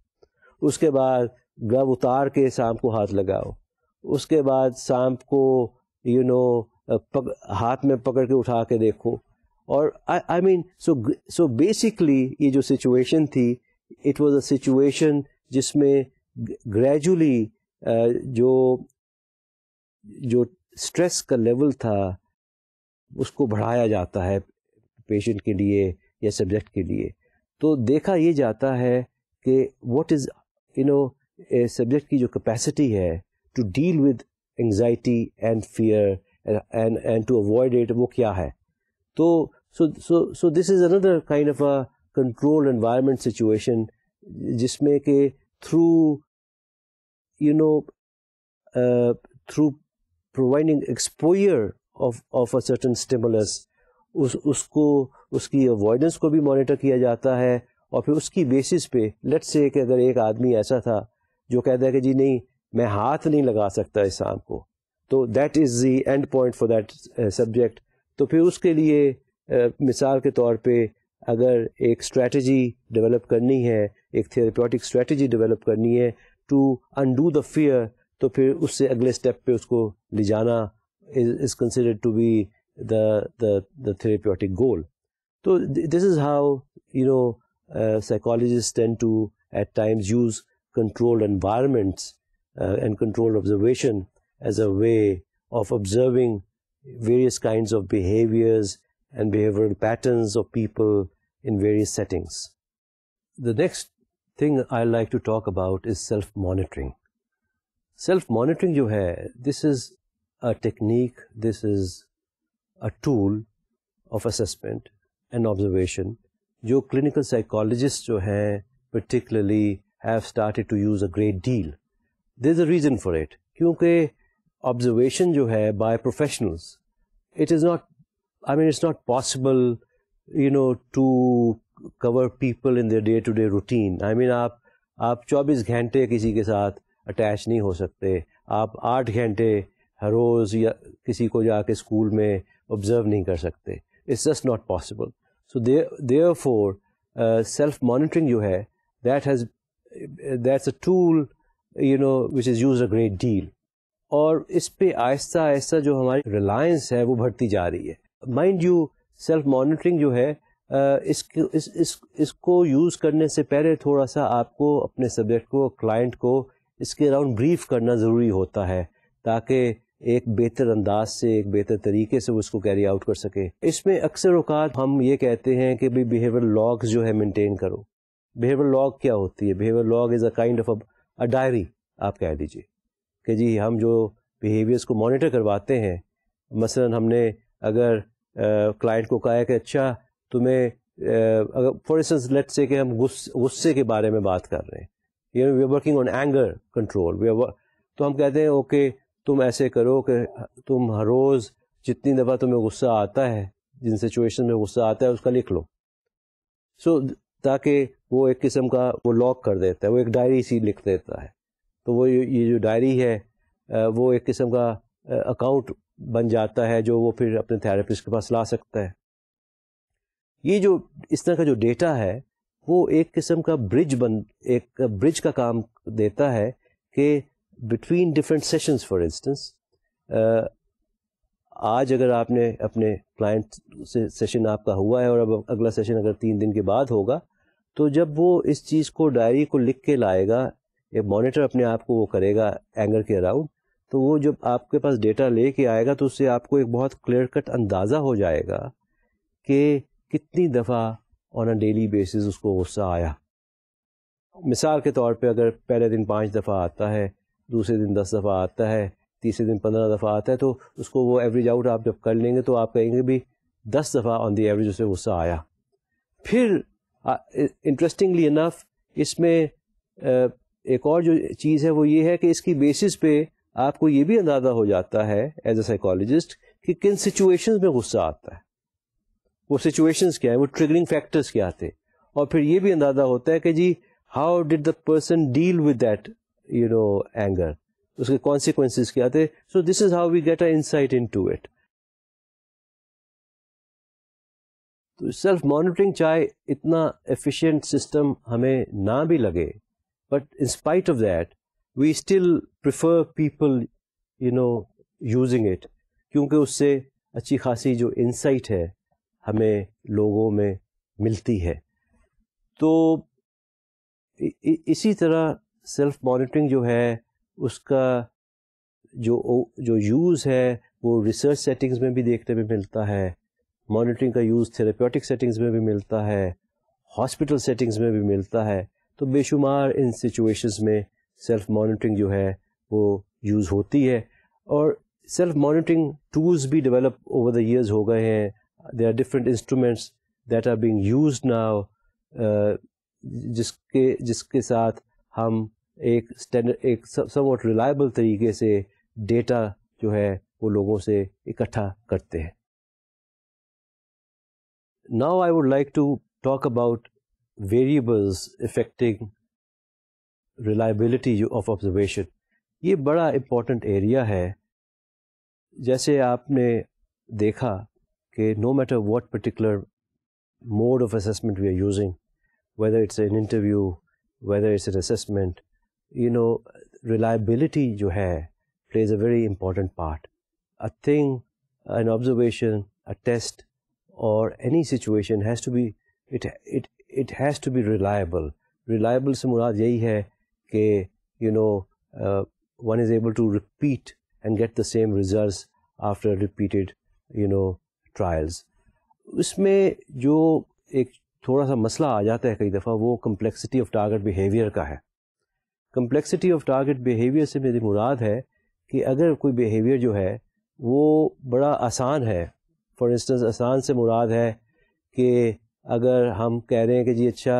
उसके बाद ग्लव उतार के सांप को हाथ लगाओ उसके बाद सांप को you you know know, uh, हाथ में पकड़ के उठा के देखो और I mean so so basically ये जो सिचुएशन थी इट वाज अ सिचुएशन जिसमें ग्रेजुअली uh, जो जो स्ट्रेस का लेवल था उसको बढ़ाया जाता है पेशेंट के लिए या सब्जेक्ट के लिए तो देखा ये जाता है कि what is you know subject की जो कैपेसिटी है to deal with anxiety and fear and and to avoid it वो क्या है तो so so so this is another kind of a control environment situation जिसमें के through you know through providing exposure of of a certain stimulus उस उसको उसकी avoidance को भी मॉनिटर किया जाता है और फिर उसकी बेसिस पे लेट से कि अगर एक आदमी ऐसा था जो कहता है कि जी नहीं मैं हाथ नहीं लगा सकता इस आम को तो that is the end point for that subject तो फिर उसके लिए मिसाल के तौर पे अगर एक स्ट्रेटजी डेवलप करनी है एक थेरेप्योटिक स्ट्रेटजी डेवलप करनी है टू अनडू द फियर तो फिर उससे अगले स्टेप पे उसको ले जाना is considered to be the therapeutic goal तो this is how you know psychologist tend to at times use controlled environments uh, and controlled observation as a way of observing various kinds of behaviors and behavioral patterns of people in various settings. The next thing I like to talk about is self-monitoring. Self-monitoring you have this is a technique, this is a tool of assessment and observation जो clinical psychologists जो have particularly have started to use a great deal. There's a reason for it. Because observation जो है by professionals, it is not I mean, it's not possible, you know, to cover people in their day-to-day routine. I mean, आप आप 24 घंटे किसी के साथ attach नहीं हो सकते आप आठ घंटे हर रोज़ या किसी को जाके स्कूल में ऑब्ज़र्व नहीं कर सकते it's just not possible so therefore self monitoring जो है that has that's a tool you know which is use a great deal और इस पे आहिस्ता आहिस्ता जो हमारी रिलायंस है वो बढ़ती जा रही है माइंड यू सेल्फ मॉनिटरिंग जो है इसको इस, इस, इसको यूज़ करने से पहले थोड़ा सा आपको अपने सब्जेक्ट को क्लाइंट को इसके अराउंड ब्रीफ करना ज़रूरी होता है ताकि एक बेहतर अंदाज से एक बेहतर तरीके से वो इसको कैरी आउट कर सके इसमें अक्सर अवकात हम ये कहते हैं कि भाई बिहेवियर लॉग जो है मेंटेन करो बिहेवियर लॉग क्या होती है behaviour log is a kind of a diary आप कह दीजिए कि जी हम जो बिहेवियर्स को मॉनिटर करवाते हैं मसलन हमने अगर क्लाइंट को कहा है कि अच्छा तुम्हें अगर फॉर इंस्टेंस लेट्स से कि हम गुस्से के बारे में बात कर रहे हैं you know we are working on anger control we are तो हम कहते हैं ओके तुम ऐसे करो कि तुम हर रोज़ जितनी दफ़ा तुम्हें गुस्सा आता है जिन सिचुएशन में गुस्सा आता है उसका लिख लो सो so, ताकि वो एक किस्म का वो लॉक कर देता है वो एक डायरी सी लिख देता है तो वो ये जो डायरी है वो एक किस्म का अकाउंट बन जाता है जो वो फिर अपने थेरेपिस्ट के पास ला सकता है ये जो इस तरह का जो डेटा है वो एक किस्म का ब्रिज बन एक ब्रिज का काम देता है कि between different sessions for instance आज अगर आपने अपने क्लाइंट से सेशन आपका हुआ है और अब अगला सेशन अगर तीन दिन के बाद होगा तो जब वो इस चीज़ को डायरी को लिख के लाएगा एक मॉनिटर अपने आप को वो करेगा एंगर के अराउंड तो वो जब आपके पास डेटा ले लेके आएगा तो उससे आपको एक बहुत क्लियर कट अंदाज़ा हो जाएगा कि कितनी दफ़ा ऑन अ डेली बेसिस उसको गुस्सा आया मिसाल के तौर पर अगर पहले दिन पाँच दफ़ा आता है दूसरे दिन दस दफ़ा आता है तीसरे दिन पंद्रह दफ़ा आता है तो उसको वो एवरेज आउट आप जब कर लेंगे तो आप कहेंगे भी दस दफ़ा ऑन दी एवरेज उसे गुस्सा आया फिर इंटरेस्टिंगली इनफ इसमें एक और जो चीज़ है वो ये है कि इसकी बेसिस पे आपको ये भी अंदाजा हो जाता है एज ए साइकोलॉजिस्ट कि किन सिचुएशंस में गुस्सा आता है वो सिचुएशंस क्या है वो ट्रिगरिंग फैक्टर्स क्या थे और फिर ये भी अंदाजा होता है कि जी how did the person deal with that you know anger उसके कॉन्सिक्वेंसेस क्या थे so this is how we get a insight in to it तो सेल्फ मॉनिटरिंग चाहे इतना एफिशिएंट सिस्टम हमें ना भी लगे but in spite of that we still prefer people you know using it क्योंकि उससे अच्छी खासी जो इंसाइट है हमें लोगों में मिलती है तो इसी तरह सेल्फ मॉनिटरिंग जो है उसका जो जो यूज़ है वो रिसर्च सेटिंग्स में भी देखने में मिलता है मॉनिटरिंग का यूज़ थेरेप्योटिक सेटिंग्स में भी मिलता है हॉस्पिटल सेटिंग्स में भी मिलता है तो बेशुमार इन सिचुएशंस में सेल्फ मॉनिटरिंग जो है वो यूज़ होती है और सेल्फ मॉनिटरिंग टूल्स भी डेवलप ओवर द ईयर्स हो गए हैं they are different instruments that are being use now जिसके जिसके साथ हम एक स्टैंडर्ड एक समवट रिलायबल तरीके से डेटा जो है वो लोगों से इकट्ठा करते हैं now I would like to talk about variables affecting reliability of observation ये बड़ा इम्पोर्टेंट एरिया है जैसे आपने देखा कि no matter what particular mode of assessment we are using whether it's an interview whether it's an assessment you know reliability जो है plays a very important part a thing an observation, a test, or any situation has to be it it it has to be reliable. Reliable से मुराद यही है कि you know one is able to repeat and get the same result after repeated you know trials इसमें जो एक थोड़ा सा मसला आ जाता है कई दफ़ा वो कम्प्लेक्सिटी ऑफ टारगेट बिहेवियर का है कम्प्लेक्सिटी ऑफ टारगेट बिहेवियर से मेरी मुराद है कि अगर कोई बिहेवियर जो है वो बड़ा आसान है फॉर इंस्टेंस आसान से मुराद है कि अगर हम कह रहे हैं कि जी अच्छा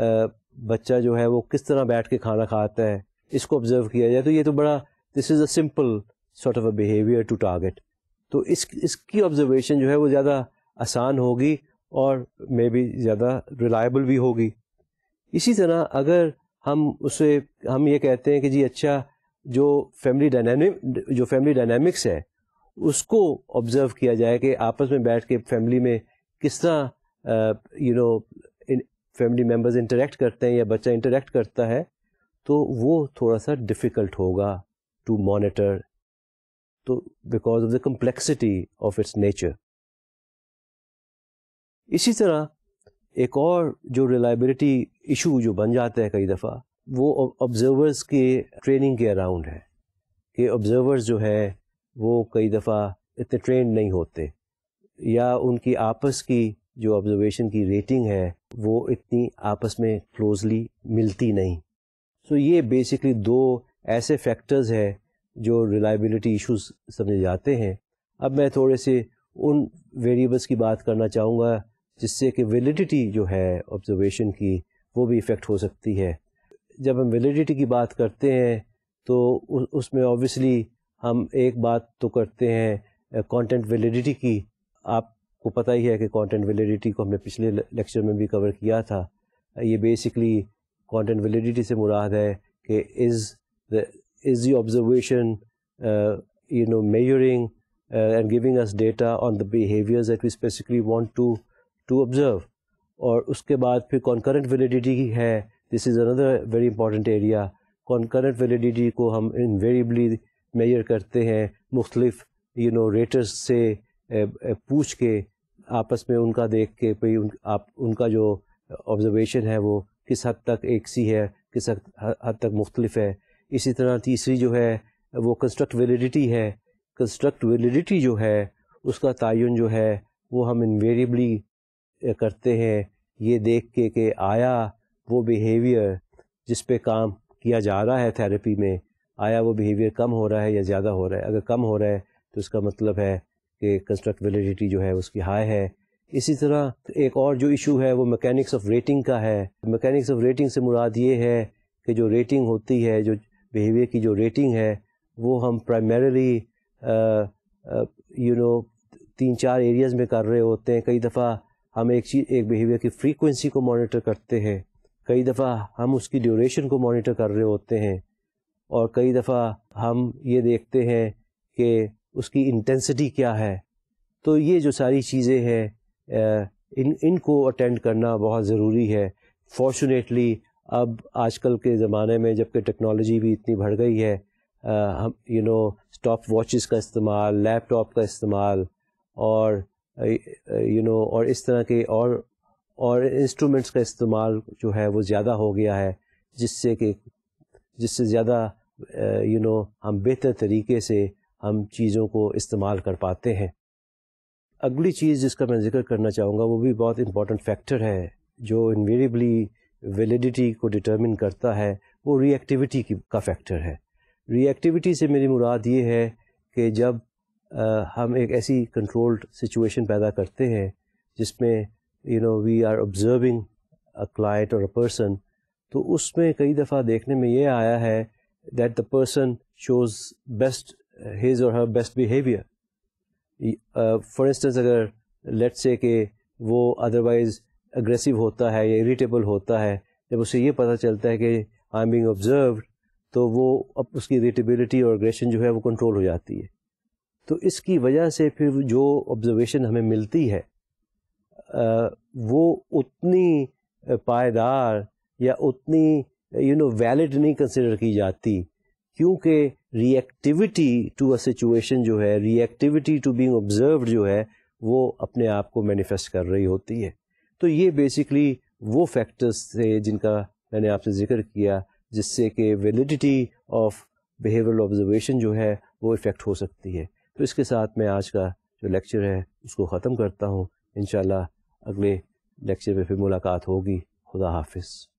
uh, बच्चा जो है वो किस तरह बैठ के खाना खाता है इसको ऑब्जर्व किया जाए तो ये तो बड़ा this is a simple sort of a behaviour to target तो इस इसकी ऑब्जर्वेशन जो है वो ज़्यादा आसान होगी और मे बी ज़्यादा रिलायबल भी होगी इसी तरह अगर हम उसे हम ये कहते हैं कि जी अच्छा जो फैमिली डायनामिक जो फैमिली डायनेमिक्स है उसको ऑब्ज़र्व किया जाए कि आपस में बैठ के फैमिली में किस तरह you uh, know family members interact करते हैं या बच्चा इंटरेक्ट करता है तो वो थोड़ा सा डिफ़िकल्ट होगा टू मॉनिटर तो because of the complexity of its nature इसी तरह एक और जो रिलायबिलिटी इशू जो बन जाता है कई दफ़ा वो ऑब्जर्वर्स के ट्रेनिंग के अराउंड है कि ऑब्जर्वर्स जो है वो कई दफ़ा इतने ट्रेन नहीं होते या उनकी आपस की जो ऑब्जर्वेशन की रेटिंग है वो इतनी आपस में क्लोजली मिलती नहीं सो so ये बेसिकली दो ऐसे फैक्टर्स हैं जो रिलायबिलिटी इश्यूज समझे जाते हैं अब मैं थोड़े से उन वेरिएबल्स की बात करना चाहूँगा जिससे कि वैलिडिटी जो है ऑब्जर्वेशन की वो भी इफ़ेक्ट हो सकती है जब हम वैलिडिटी की बात करते हैं तो उसमें ऑब्वियसली हम एक बात तो करते हैं कंटेंट वैलिडिटी की आप को पता ही है कि कॉन्टेंट वेलिडिटी को हमने पिछले लेक्चर में भी कवर किया था ये बेसिकली कॉन्टेंट वेलिडिटी से मुराद है कि is the is the observation you know measuring and giving us data on the behaviours that we specifically want to to observe और उसके बाद फिर कॉन्करेंट वैलिडिटी है this is another very important area concurrent validity को हम invariably major करते हैं मुख्तलिफ यू नो रेटर्स से पूछ के आपस में उनका देख के भाई उन, आप उनका जो ऑब्जर्वेशन है वो किस हद तक एक सी है किस हद, हद तक मुख्तलिफ है इसी तरह तीसरी जो है वो कंस्ट्रक्ट वेलिडिटी है कंस्ट्रक्ट वेलिडिटी जो है उसका तयन जो है वो हम इनवेरिबली करते हैं ये देख के कि आया वो बिहेवियर जिस पे काम किया जा रहा है थेरेपी में आया वो बिहेवियर कम हो रहा है या ज़्यादा हो रहा है अगर कम हो रहा है तो इसका मतलब है कि कंस्ट्रक्ट वेलिडिटी जो है उसकी हाई है इसी तरह एक और जो इशू है वो मैकेनिक्स ऑफ रेटिंग का है मैकेनिक्स ऑफ रेटिंग से मुराद ये है कि जो रेटिंग होती है जो बिहेवियर की जो रेटिंग है वो हम प्राइमरीली यू नो तीन चार एरियाज़ में कर रहे होते हैं कई दफ़ा हम एक चीज़ एक बिहेवियर की फ्रीक्वेंसी को मॉनिटर करते हैं कई दफ़ा हम उसकी ड्यूरेशन को मॉनिटर कर रहे होते हैं और कई दफ़ा हम ये देखते हैं कि उसकी इंटेंसिटी क्या है तो ये जो सारी चीज़ें हैं इन इनको अटेंड करना बहुत ज़रूरी है फॉर्चुनेटली अब आजकल के ज़माने में जबकि टेक्नोलॉजी भी इतनी बढ़ गई है आ, हम यू नो स्टॉप वॉचेस का इस्तेमाल लैपटॉप का इस्तेमाल और यू नो और इस तरह के और और इंस्ट्रूमेंट्स का इस्तेमाल जो है वो ज़्यादा हो गया है जिससे कि जिससे ज़्यादा यू नो हम बेहतर तरीके से हम चीज़ों को इस्तेमाल कर पाते हैं अगली चीज़ जिसका मैं जिक्र करना चाहूँगा वो भी बहुत इम्पॉर्टेंट फैक्टर है जो इनवेरिबली वैलिडिटी को डिटर्मिन करता है वो रिएक्टिविटी की का फैक्टर है रिएक्टिविटी से मेरी मुराद ये है कि जब आ, हम एक ऐसी कंट्रोल्ड सिचुएशन पैदा करते हैं जिसमें you know we are observing a client और अ पर्सन तो उसमें कई दफ़ा देखने में ये आया है that the person shows best his और her best behaviour for instance अगर लेट से कि वो अदरवाइज अग्रेसिव होता है या इरिटेबल होता है जब उसे ये पता चलता है कि आई एम बींग ऑब्जर्व तो वो अब उसकी इरिटेबिलिटी और अग्रेशन जो है वो कंट्रोल हो जाती है तो इसकी वजह से फिर जो ऑब्जर्वेशन हमें मिलती है वो उतनी पायदार या उतनी यू नो वैलिड नहीं कंसिडर की जाती क्योंकि रिएक्टिविटी टू अ सिचुएशन जो है रिएक्टिविटी टू बीइंग ऑब्जर्व जो है वो अपने आप को मैनिफेस्ट कर रही होती है तो ये बेसिकली वो फैक्टर्स थे जिनका मैंने आपसे जिक्र किया जिससे कि वैलिडिटी ऑफ बिहेवियरल ऑब्जर्वेशन जो है वो इफ़ेक्ट हो सकती है तो इसके साथ मैं आज का जो लेक्चर है उसको ख़त्म करता हूँ इन अगले लेक्चर में फिर मुलाकात होगी खुदा हाफिज़